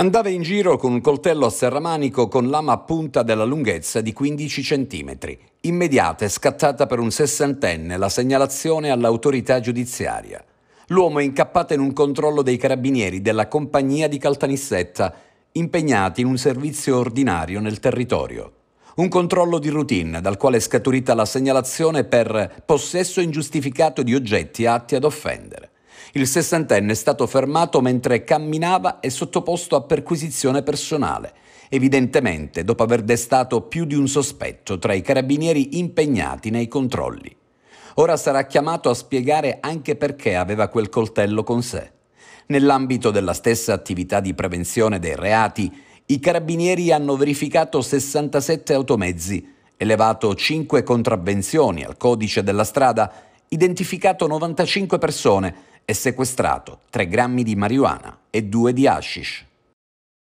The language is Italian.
Andava in giro con un coltello a serramanico con lama a punta della lunghezza di 15 cm. Immediata è scattata per un sessantenne la segnalazione all'autorità giudiziaria. L'uomo è incappato in un controllo dei carabinieri della compagnia di Caltanissetta, impegnati in un servizio ordinario nel territorio. Un controllo di routine dal quale è scaturita la segnalazione per possesso ingiustificato di oggetti atti ad offendere. Il sessantenne è stato fermato mentre camminava e sottoposto a perquisizione personale, evidentemente dopo aver destato più di un sospetto tra i carabinieri impegnati nei controlli. Ora sarà chiamato a spiegare anche perché aveva quel coltello con sé. Nell'ambito della stessa attività di prevenzione dei reati, i carabinieri hanno verificato 67 automezzi, elevato 5 contravvenzioni al codice della strada identificato 95 persone e sequestrato 3 grammi di marijuana e 2 di hashish.